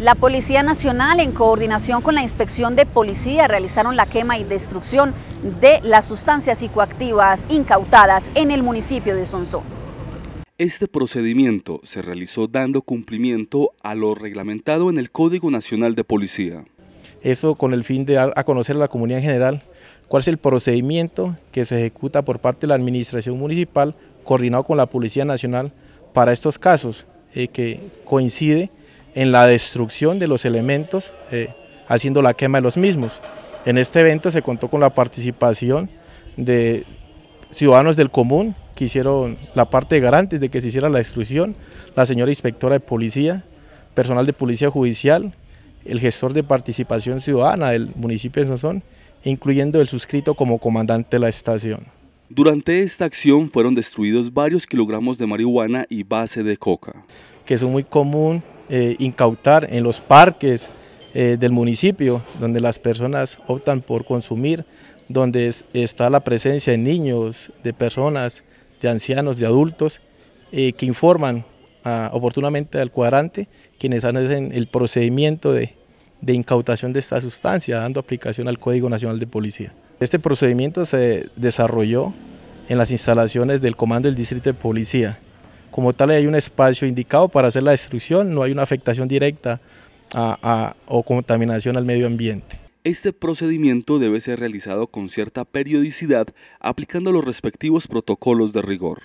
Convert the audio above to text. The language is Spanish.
La Policía Nacional, en coordinación con la Inspección de Policía, realizaron la quema y destrucción de las sustancias psicoactivas incautadas en el municipio de Sonsón. Este procedimiento se realizó dando cumplimiento a lo reglamentado en el Código Nacional de Policía. Eso con el fin de dar a conocer a la comunidad en general cuál es el procedimiento que se ejecuta por parte de la Administración Municipal coordinado con la Policía Nacional para estos casos eh, que coincide en la destrucción de los elementos, eh, haciendo la quema de los mismos. En este evento se contó con la participación de ciudadanos del común que hicieron la parte de garantes de que se hiciera la destrucción, la señora inspectora de policía, personal de policía judicial, el gestor de participación ciudadana del municipio de Sonsón, incluyendo el suscrito como comandante de la estación. Durante esta acción fueron destruidos varios kilogramos de marihuana y base de coca. Que es muy común eh, incautar en los parques eh, del municipio, donde las personas optan por consumir, donde está la presencia de niños, de personas, de ancianos, de adultos, eh, que informan ah, oportunamente al cuadrante quienes hacen el procedimiento de incautación de esta sustancia, dando aplicación al Código Nacional de Policía. Este procedimiento se desarrolló en las instalaciones del Comando del Distrito de Policía, como tal, hay un espacio indicado para hacer la destrucción, no hay una afectación directa o contaminación al medio ambiente. Este procedimiento debe ser realizado con cierta periodicidad, aplicando los respectivos protocolos de rigor.